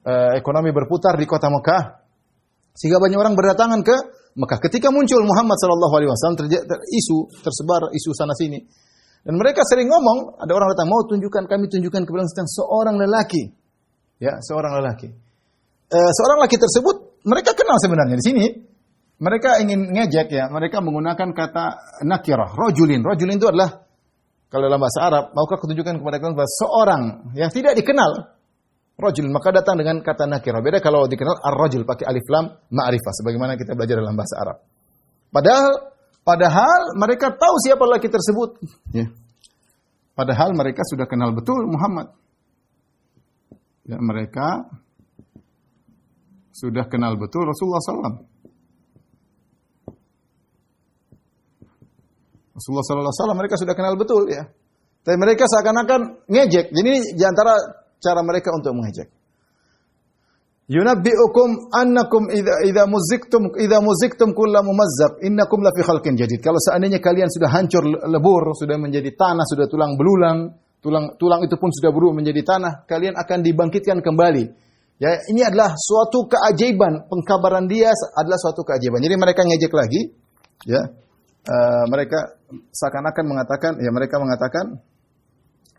Speaker 1: Eh, ekonomi berputar di kota Mekah. Sehingga banyak orang berdatangan ke Mekah. Ketika muncul Muhammad sallallahu alaihi wasallam ter, isu tersebar isu sana sini. Dan mereka sering ngomong, ada orang datang mau tunjukkan kami tunjukkan kepada tentang seorang lelaki. Ya, seorang lelaki. Uh, seorang lelaki tersebut mereka kenal sebenarnya di sini. Mereka ingin ngejek ya, mereka menggunakan kata nakirah, rojulin. Rojulin itu adalah kalau dalam bahasa Arab, maukah kutunjukkan kepada kalian bahwa seorang yang tidak dikenal, Rajul. Maka datang dengan kata nakirah. Beda kalau dikenal ar-rajul pakai alif lam ma'rifah. Sebagaimana kita belajar dalam bahasa Arab. Padahal Padahal mereka tahu siapa laki tersebut. Ya. Padahal mereka sudah kenal betul Muhammad. Ya, mereka sudah kenal betul Rasulullah SAW. Rasulullah SAW mereka sudah kenal betul ya. Tapi mereka seakan-akan ngejek. Jadi di diantara cara mereka untuk mengejek. Yunabbi'ukum annakum idza idza muziktum idza muziktum kulla mumazzab innakum lafi khalqin jadid. Kalau seandainya kalian sudah hancur lebur, sudah menjadi tanah, sudah tulang belulang, tulang tulang itu pun sudah berubah menjadi tanah, kalian akan dibangkitkan kembali. Ya, ini adalah suatu keajaiban, pengkabaran dia adalah suatu keajaiban. Jadi mereka ngejek lagi, ya. Uh, mereka seakan-akan mengatakan, ya mereka mengatakan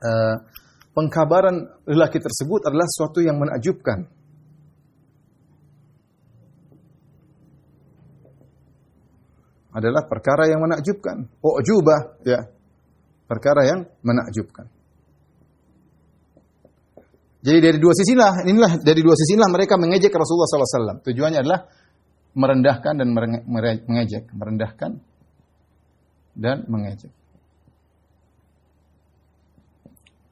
Speaker 1: uh, pengkabaran lelaki tersebut adalah sesuatu yang menakjubkan. Adalah perkara yang menakjubkan. Oh jubah ya. Perkara yang menakjubkan. Jadi dari dua sisi lah inilah dari dua sisi lah mereka mengejek Rasulullah SAW. Tujuannya adalah merendahkan dan mengejek, merendahkan dan mengejek.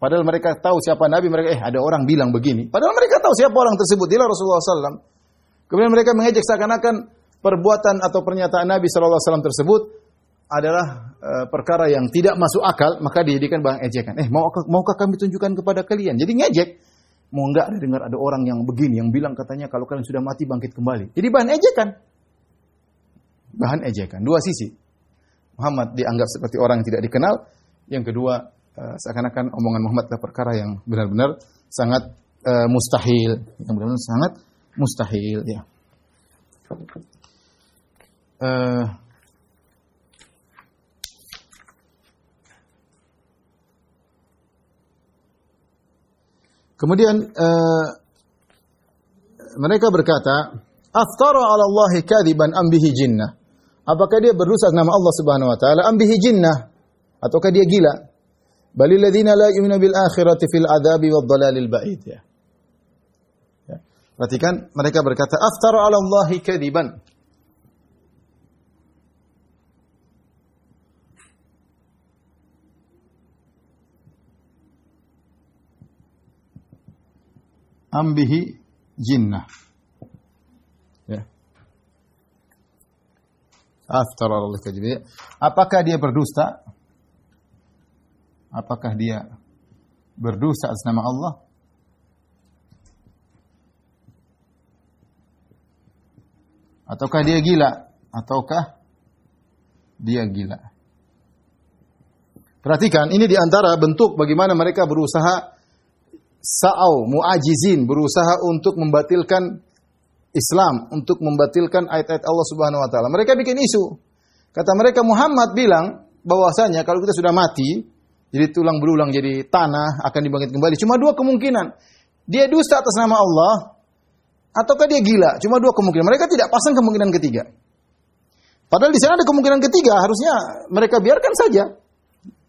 Speaker 1: Padahal mereka tahu siapa Nabi, mereka eh ada orang bilang begini. Padahal mereka tahu siapa orang tersebut, dia Rasulullah SAW. Kemudian mereka mengejek seakan-akan perbuatan atau pernyataan Nabi SAW tersebut adalah eh, perkara yang tidak masuk akal, maka dijadikan bahan ejekan. Eh, mau maukah kami tunjukkan kepada kalian? Jadi ngejek. Mau enggak ada dengar ada orang yang begini, yang bilang katanya kalau kalian sudah mati bangkit kembali. Jadi bahan ejekan. Bahan ejekan. Dua sisi. Muhammad dianggap seperti orang yang tidak dikenal. Yang kedua, Eh, seakan-akan omongan Muhammad adalah perkara yang benar-benar sangat uh, mustahil, yang benar-benar sangat mustahil ya. Uh, kemudian uh, mereka berkata, "Aftara 'ala Allah kadiban am bihi jinnah?" Apakah dia berdusta nama Allah Subhanahu wa taala am bihi jinnah ataukah dia gila? Balil ladzina la yu'minu bil akhirati fil adzabi wad dhalalil ba'id ya. ya. Perhatikan mereka berkata aftara 'ala Allahi kadiban. Ambihi jinnah. Ya. Aftara 'ala Allahi kadiban. Apakah dia berdusta? Apakah dia berdosa atas nama Allah? Ataukah dia gila? Ataukah dia gila? Perhatikan, ini di antara bentuk bagaimana mereka berusaha sa'au, mu'ajizin, berusaha untuk membatalkan Islam, untuk membatalkan ayat-ayat Allah Subhanahu wa taala. Mereka bikin isu. Kata mereka Muhammad bilang bahwasanya kalau kita sudah mati, jadi tulang belulang jadi tanah akan dibangkit kembali. Cuma dua kemungkinan. Dia dusta atas nama Allah ataukah dia gila. Cuma dua kemungkinan. Mereka tidak pasang kemungkinan ketiga. Padahal di sana ada kemungkinan ketiga, harusnya mereka biarkan saja.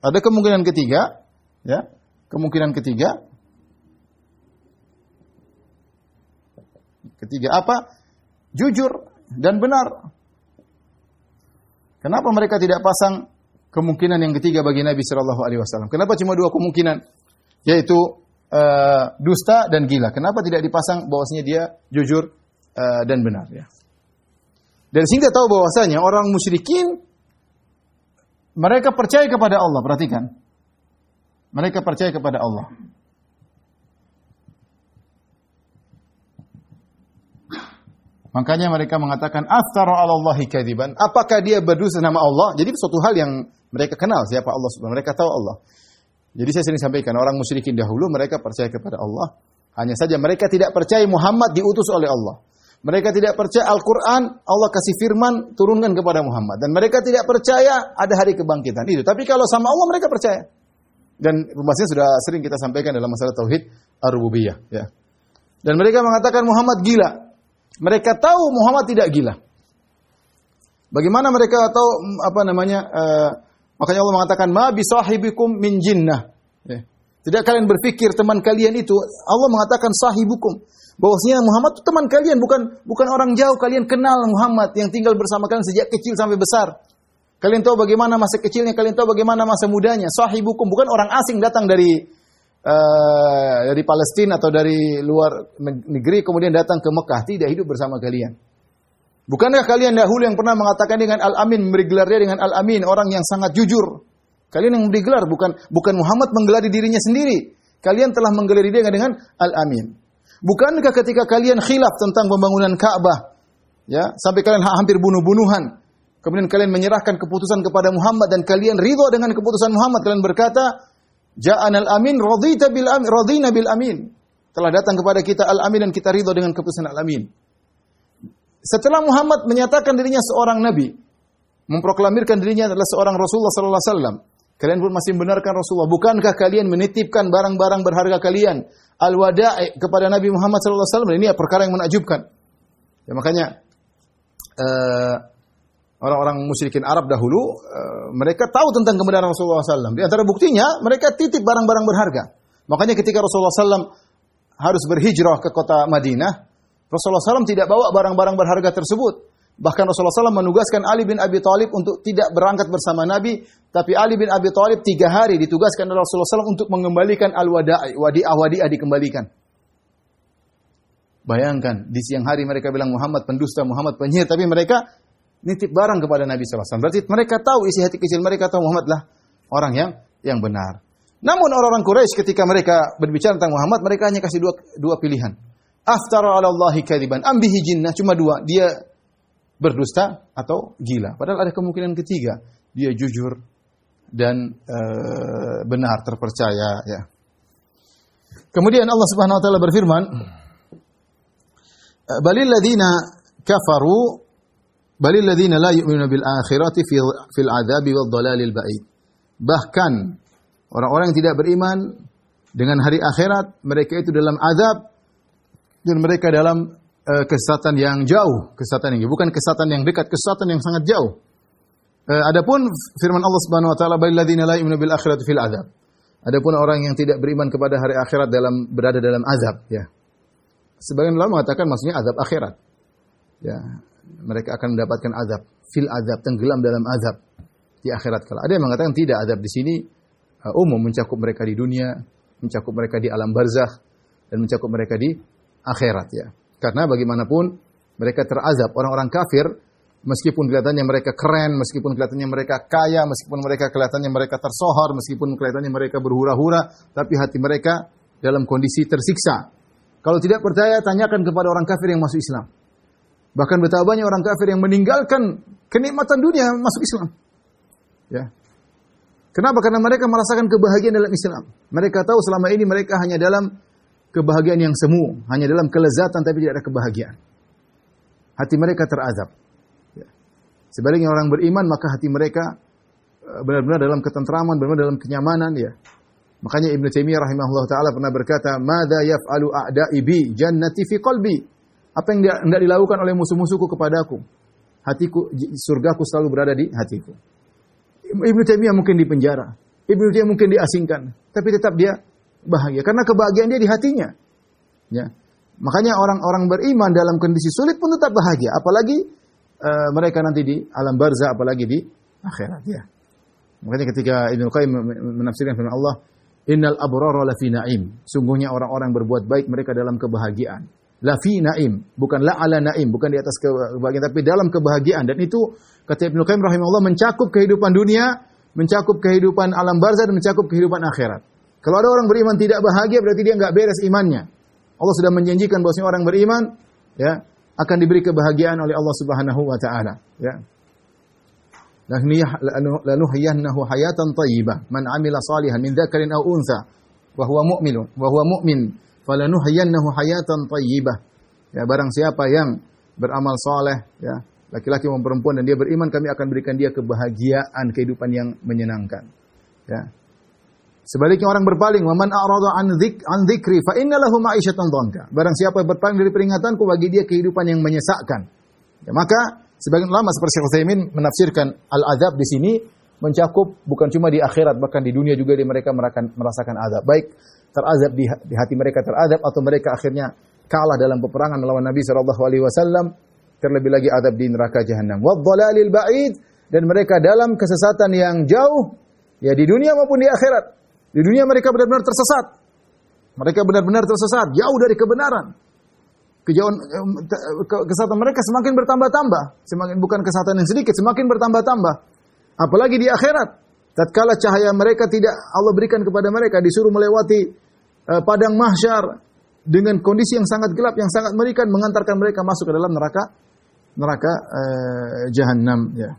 Speaker 1: Ada kemungkinan ketiga, ya. Kemungkinan ketiga. Ketiga apa? Jujur dan benar. Kenapa mereka tidak pasang kemungkinan yang ketiga bagi Nabi Shallallahu Alaihi Wasallam. Kenapa cuma dua kemungkinan? Yaitu uh, dusta dan gila. Kenapa tidak dipasang bahwasanya dia jujur uh, dan benar? Ya. Dan sehingga tahu bahwasanya orang musyrikin mereka percaya kepada Allah. Perhatikan, mereka percaya kepada Allah. Makanya mereka mengatakan aftara Allahi Apakah dia berdusta nama Allah? Jadi suatu hal yang mereka kenal siapa Allah Subhanahu mereka tahu Allah. Jadi saya sering sampaikan orang musyrikin dahulu mereka percaya kepada Allah, hanya saja mereka tidak percaya Muhammad diutus oleh Allah. Mereka tidak percaya Al-Quran, Allah kasih firman, turunkan kepada Muhammad. Dan mereka tidak percaya ada hari kebangkitan itu. Tapi kalau sama Allah mereka percaya. Dan pembahasannya sudah sering kita sampaikan dalam masalah Tauhid Ar-Rububiyah. Ya. Dan mereka mengatakan Muhammad gila. Mereka tahu Muhammad tidak gila. Bagaimana mereka tahu apa namanya eh, Makanya Allah mengatakan ma bi sahibikum min jinnah. Ya. Tidak kalian berpikir teman kalian itu Allah mengatakan sahibukum bahwasanya Muhammad itu teman kalian bukan bukan orang jauh kalian kenal Muhammad yang tinggal bersama kalian sejak kecil sampai besar. Kalian tahu bagaimana masa kecilnya, kalian tahu bagaimana masa mudanya. Sahibukum bukan orang asing datang dari uh, dari Palestina atau dari luar negeri kemudian datang ke Mekah tidak hidup bersama kalian. Bukankah kalian dahulu yang pernah mengatakan dengan Al-Amin, memberi gelar dia dengan Al-Amin, orang yang sangat jujur. Kalian yang memberi gelar, bukan bukan Muhammad menggelari dirinya sendiri. Kalian telah menggelari dia dengan Al-Amin. Bukankah ketika kalian khilaf tentang pembangunan Ka'bah, ya sampai kalian hampir bunuh-bunuhan, kemudian kalian menyerahkan keputusan kepada Muhammad dan kalian ridho dengan keputusan Muhammad, kalian berkata, Ja'an al-amin radita bil bil amin. Telah datang kepada kita al-amin dan kita ridho dengan keputusan al-amin. Setelah Muhammad menyatakan dirinya seorang nabi, memproklamirkan dirinya adalah seorang Rasulullah sallallahu alaihi wasallam, kalian pun masih membenarkan Rasulullah. Bukankah kalian menitipkan barang-barang berharga kalian al-wada'i kepada Nabi Muhammad sallallahu alaihi wasallam? Ini ya perkara yang menakjubkan. Ya makanya orang eh, orang-orang musyrikin Arab dahulu, uh, mereka tahu tentang kebenaran Rasulullah SAW. Di antara buktinya, mereka titip barang-barang berharga. Makanya ketika Rasulullah SAW harus berhijrah ke kota Madinah, Rasulullah SAW tidak bawa barang-barang berharga tersebut. Bahkan Rasulullah SAW menugaskan Ali bin Abi Thalib untuk tidak berangkat bersama Nabi, tapi Ali bin Abi Thalib tiga hari ditugaskan oleh Rasulullah SAW untuk mengembalikan al-wada'i, wadi'ah-wadi'ah dikembalikan. Bayangkan, di siang hari mereka bilang Muhammad pendusta, Muhammad penyihir, tapi mereka nitip barang kepada Nabi SAW. Berarti mereka tahu isi hati kecil mereka, tahu Muhammad lah orang yang yang benar. Namun orang-orang Quraisy ketika mereka berbicara tentang Muhammad, mereka hanya kasih dua, dua pilihan aftara 'ala Allah kadiban ambihi jinnah cuma dua dia berdusta atau gila padahal ada kemungkinan ketiga dia jujur dan e, benar terpercaya ya kemudian Allah Subhanahu wa taala berfirman eh, balil ladina kafaru balil ladina la yu'minu bil akhirati fil fil adzabi wad dalalil ba'id bahkan orang-orang yang tidak beriman dengan hari akhirat mereka itu dalam azab dan mereka dalam uh, kesesatan yang jauh, kesesatan yang bukan kesesatan yang dekat, kesesatan yang sangat jauh. Uh, adapun firman Allah Subhanahu wa taala bal ladzina la yu'minu bil akhirati fil adzab. Adapun orang yang tidak beriman kepada hari akhirat dalam berada dalam azab, ya. Sebagian ulama mengatakan maksudnya azab akhirat. Ya, mereka akan mendapatkan azab, fil azab, tenggelam dalam azab di akhirat kala. Ada yang mengatakan tidak azab di sini uh, umum mencakup mereka di dunia, mencakup mereka di alam barzakh dan mencakup mereka di akhirat ya. Karena bagaimanapun mereka terazab. Orang-orang kafir meskipun kelihatannya mereka keren, meskipun kelihatannya mereka kaya, meskipun mereka kelihatannya mereka tersohor, meskipun kelihatannya mereka berhura-hura, tapi hati mereka dalam kondisi tersiksa. Kalau tidak percaya tanyakan kepada orang kafir yang masuk Islam. Bahkan betapa banyak orang kafir yang meninggalkan kenikmatan dunia masuk Islam. Ya. Kenapa? Karena mereka merasakan kebahagiaan dalam Islam. Mereka tahu selama ini mereka hanya dalam kebahagiaan yang semu, hanya dalam kelezatan tapi tidak ada kebahagiaan. Hati mereka terazab. Ya. Sebaliknya orang beriman maka hati mereka eh, benar-benar dalam ketentraman, benar-benar dalam kenyamanan ya. Makanya Ibnu Taimiyah rahimahullah taala pernah berkata, "Madza yaf'alu a'da'i bi jannati fi qalbi?" Apa yang tidak dilakukan oleh musuh-musuhku kepadaku? Hatiku surgaku selalu berada di hatiku. Ibnu Taimiyah mungkin di penjara, Ibn Taimiyah mungkin diasingkan, tapi tetap dia bahagia karena kebahagiaan dia di hatinya. Ya. Makanya orang-orang beriman dalam kondisi sulit pun tetap bahagia, apalagi uh, mereka nanti di alam barzah, apalagi di akhirat ya. Makanya ketika Ibnu Qayyim menafsirkan firman Allah, "Innal abrara lafi na'im." Sungguhnya orang-orang berbuat baik mereka dalam kebahagiaan. Lafi na'im, bukan la ala na'im, bukan di atas kebahagiaan tapi dalam kebahagiaan dan itu kata Ibnu Qayyim rahimahullah mencakup kehidupan dunia, mencakup kehidupan alam barzah dan mencakup kehidupan akhirat. Kalau ada orang beriman tidak bahagia berarti dia nggak beres imannya. Allah sudah menjanjikan bahwasanya orang beriman ya akan diberi kebahagiaan oleh Allah Subhanahu wa taala, ya. Lanuhyiyannahu hayatan thayyibah man amila salihan min dzakarin aw untha wa huwa mu'min wa huwa mu'min falanuhyiyannahu hayatan thayyibah. Ya barang siapa yang beramal saleh ya laki-laki maupun perempuan dan dia beriman kami akan berikan dia kebahagiaan kehidupan yang menyenangkan. Ya. Sebaliknya orang berpaling, "Waman a'rada an dzik an dzikri fa innalahu ma'isyatan dhanka." Barang siapa berpaling dari peringatanku bagi dia kehidupan yang menyesakkan. Ya, maka sebagian ulama seperti Syekh Utsaimin menafsirkan al-azab di sini mencakup bukan cuma di akhirat bahkan di dunia juga di mereka merasakan azab. Baik terazab di, hati mereka terazab atau mereka akhirnya kalah dalam peperangan melawan Nabi sallallahu alaihi wasallam terlebih lagi azab di neraka jahanam. dhalalil ba'id dan mereka dalam kesesatan yang jauh ya di dunia maupun di akhirat. Di dunia mereka benar-benar tersesat. Mereka benar-benar tersesat, jauh dari kebenaran. Kejauhan kesesatan mereka semakin bertambah-tambah, semakin bukan kesesatan yang sedikit, semakin bertambah-tambah. Apalagi di akhirat, tatkala cahaya mereka tidak Allah berikan kepada mereka, disuruh melewati uh, padang mahsyar dengan kondisi yang sangat gelap, yang sangat merikan, mengantarkan mereka masuk ke dalam neraka neraka uh, eh, jahanam. Ya.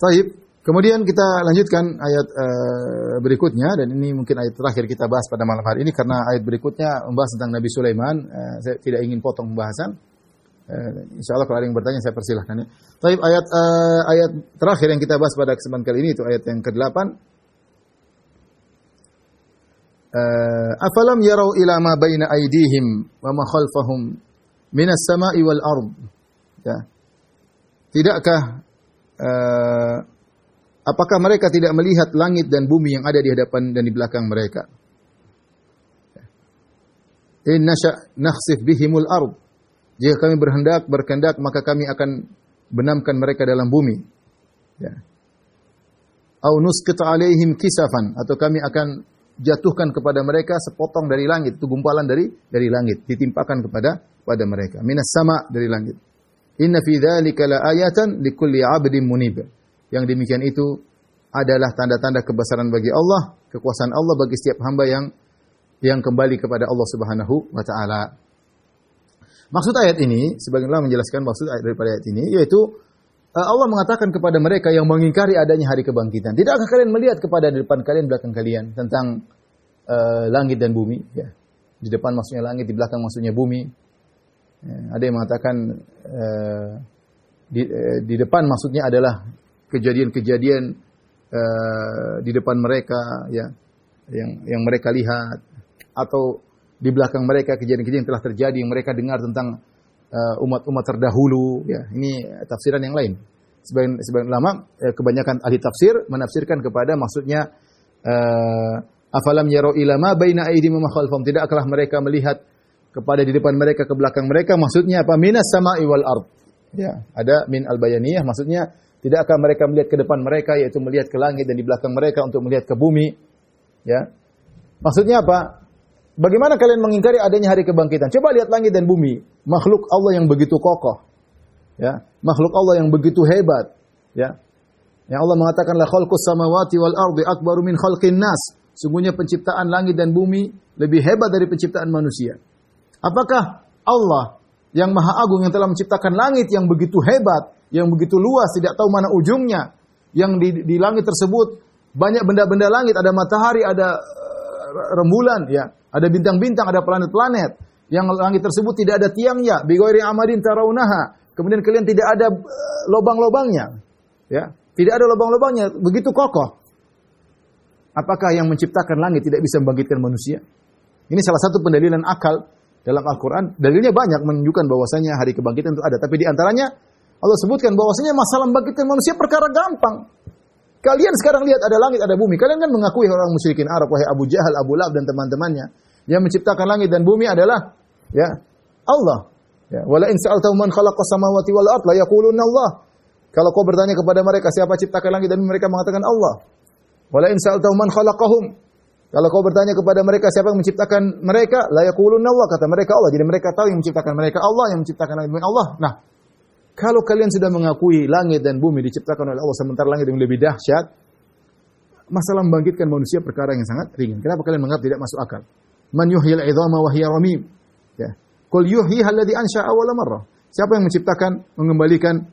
Speaker 1: Taib. Kemudian kita lanjutkan ayat uh, berikutnya dan ini mungkin ayat terakhir kita bahas pada malam hari ini karena ayat berikutnya membahas tentang Nabi Sulaiman. Uh, saya tidak ingin potong pembahasan. Uh, insya Allah kalau ada yang bertanya saya persilahkan ya. Tapi ayat uh, ayat terakhir yang kita bahas pada kesempatan kali ini itu ayat yang ke-8. Uh, afalam yarau ila ma baina aidihim wa ma khalfahum minas sama'i wal ard. Ya. Tidakkah uh, Apakah mereka tidak melihat langit dan bumi yang ada di hadapan dan di belakang mereka? Ya. In nasya nakhsif bihimul ard. Jika kami berhendak berkendak maka kami akan benamkan mereka dalam bumi. Ya. Au nusqit alaihim kisafan atau kami akan jatuhkan kepada mereka sepotong dari langit, itu gumpalan dari dari langit ditimpakan kepada pada mereka. Minas sama dari langit. Inna fi dzalika la ayatan likulli 'abdin munib. Yang demikian itu adalah tanda-tanda kebesaran bagi Allah, kekuasaan Allah bagi setiap hamba yang yang kembali kepada Allah Subhanahu wa taala. Maksud ayat ini, sebagian sebagaimana menjelaskan maksud ayat daripada ayat ini yaitu eh, Allah mengatakan kepada mereka yang mengingkari adanya hari kebangkitan, tidakkah kalian melihat kepada depan kalian belakang kalian tentang uh, langit dan bumi ya. Di depan maksudnya langit, di belakang maksudnya bumi. Ya, ada yang mengatakan uh, di, uh, di depan maksudnya adalah kejadian-kejadian uh, di depan mereka ya yang yang mereka lihat atau di belakang mereka kejadian-kejadian telah terjadi yang mereka dengar tentang eh, umat-umat uh, terdahulu ya ini tafsiran yang lain sebagian sebagian lama eh, kebanyakan ahli tafsir menafsirkan kepada maksudnya uh, afalam yaro ilama baina aidihim wa tidak tidaklah mereka melihat kepada di depan mereka ke belakang mereka maksudnya apa minas sama iwal ard ya ada min al bayaniyah maksudnya Tidakkah mereka melihat ke depan mereka yaitu melihat ke langit dan di belakang mereka untuk melihat ke bumi? Ya. Maksudnya apa? Bagaimana kalian mengingkari adanya hari kebangkitan? Coba lihat langit dan bumi, makhluk Allah yang begitu kokoh. Ya, makhluk Allah yang begitu hebat, ya. Yang Allah mengatakan la khalqus samawati wal ardi akbaru min khalqin nas. Sungguhnya penciptaan langit dan bumi lebih hebat dari penciptaan manusia. Apakah Allah yang maha agung yang telah menciptakan langit yang begitu hebat yang begitu luas, tidak tahu mana ujungnya. Yang di, di langit tersebut banyak benda-benda langit, ada matahari, ada eh, rembulan, ya, ada bintang-bintang, ada planet-planet. Yang langit tersebut tidak ada tiangnya, bigoiri amadin taraunaha. Kemudian kalian tidak ada eh, lobang-lobangnya, ya, tidak ada lobang-lobangnya, begitu kokoh. Apakah yang menciptakan langit tidak bisa membangkitkan manusia? Ini salah satu pendalilan akal dalam Al-Quran. Dalilnya banyak menunjukkan bahwasanya hari kebangkitan itu ada. Tapi di antaranya Allah sebutkan bahwasanya masalah bagi manusia perkara gampang. Kalian sekarang lihat ada langit, ada bumi. Kalian kan mengakui orang musyrikin Arab, wahai Abu Jahal, Abu Lab dan teman-temannya. Yang menciptakan langit dan bumi adalah ya Allah. Ya, wala in sa'altahu man khalaqa samawati wal ard la yaquluna Allah. Kalau kau bertanya kepada mereka siapa ciptakan langit dan bumi, mereka mengatakan Allah. Wala in sa'altahu man khalaqahum kalau kau bertanya kepada mereka siapa yang menciptakan mereka, la yaquluna Allah kata mereka Allah. Jadi mereka tahu yang menciptakan mereka Allah, yang menciptakan langit Allah. Nah, kalau kalian sudah mengakui langit dan bumi diciptakan oleh Allah sementara langit yang lebih dahsyat, masalah membangkitkan manusia perkara yang sangat ringan. Kenapa kalian menganggap tidak masuk akal? Man yuhyil idhama wa hiya ramim. Ya. Qul yuhyi alladhi ansha'a marrah. Siapa yang menciptakan, mengembalikan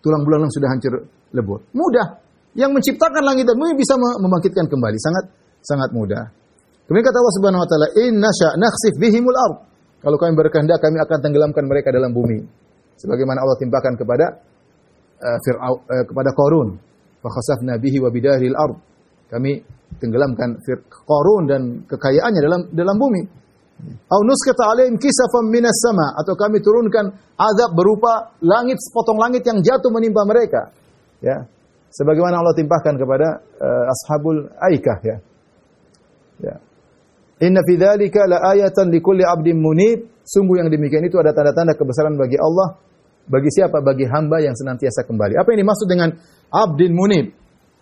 Speaker 1: tulang yang sudah hancur lebur? Mudah. Yang menciptakan langit dan bumi bisa membangkitkan kembali. Sangat sangat mudah. Kemudian kata Allah Subhanahu wa taala, "Inna sya'na nakhsif bihimul ard." Kalau kami berkehendak kami akan tenggelamkan mereka dalam bumi sebagaimana Allah timpakan kepada uh, Fir'aun uh, kepada Qarun fa nabihi bihi wa ard kami tenggelamkan Qarun dan kekayaannya dalam dalam bumi au nusqita alaihim kisafan minas sama atau kami turunkan azab berupa langit sepotong langit yang jatuh menimpa mereka ya sebagaimana Allah timpahkan kepada uh, ashabul aikah ya ya Inna fi ayatan laayatan likulli 'abdin munib. Sungguh yang demikian itu ada tanda-tanda kebesaran bagi Allah bagi siapa? Bagi hamba yang senantiasa kembali. Apa yang dimaksud dengan abdin munib?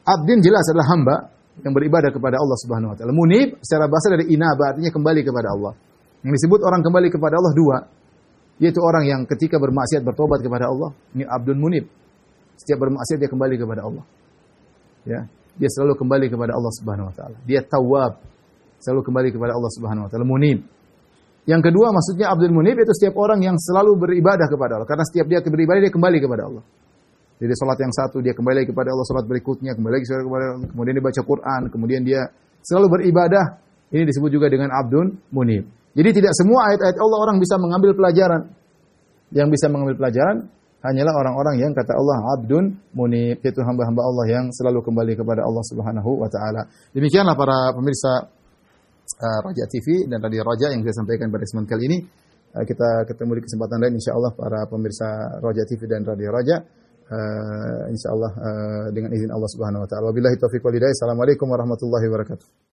Speaker 1: Abdin jelas adalah hamba yang beribadah kepada Allah Subhanahu wa taala. Munib secara bahasa dari inaba artinya kembali kepada Allah. Yang disebut orang kembali kepada Allah dua, yaitu orang yang ketika bermaksiat bertobat kepada Allah, ini abdun munib. Setiap bermaksiat dia kembali kepada Allah. Ya, dia selalu kembali kepada Allah Subhanahu wa taala. Dia tawab, selalu kembali kepada Allah Subhanahu wa taala munib. Yang kedua maksudnya Abdul Munib itu setiap orang yang selalu beribadah kepada Allah karena setiap dia beribadah dia kembali kepada Allah. Jadi salat yang satu dia kembali kepada Allah, salat berikutnya kembali lagi kepada Allah, kemudian dia baca Quran, kemudian dia selalu beribadah. Ini disebut juga dengan Abdul Munib. Jadi tidak semua ayat-ayat Allah orang bisa mengambil pelajaran. Yang bisa mengambil pelajaran hanyalah orang-orang yang kata Allah abdun munib, itu hamba-hamba Allah yang selalu kembali kepada Allah Subhanahu wa taala. Demikianlah para pemirsa uh, eh, Raja TV dan Radio Raja yang saya sampaikan pada kesempatan kali ini. Eh, kita ketemu di kesempatan lain insya Allah para pemirsa Raja TV dan Radio Raja. Uh, eh, insya Allah dengan izin Allah Subhanahu Wa Taala. Wabillahi taufiq walhidayah. Assalamualaikum warahmatullahi wabarakatuh.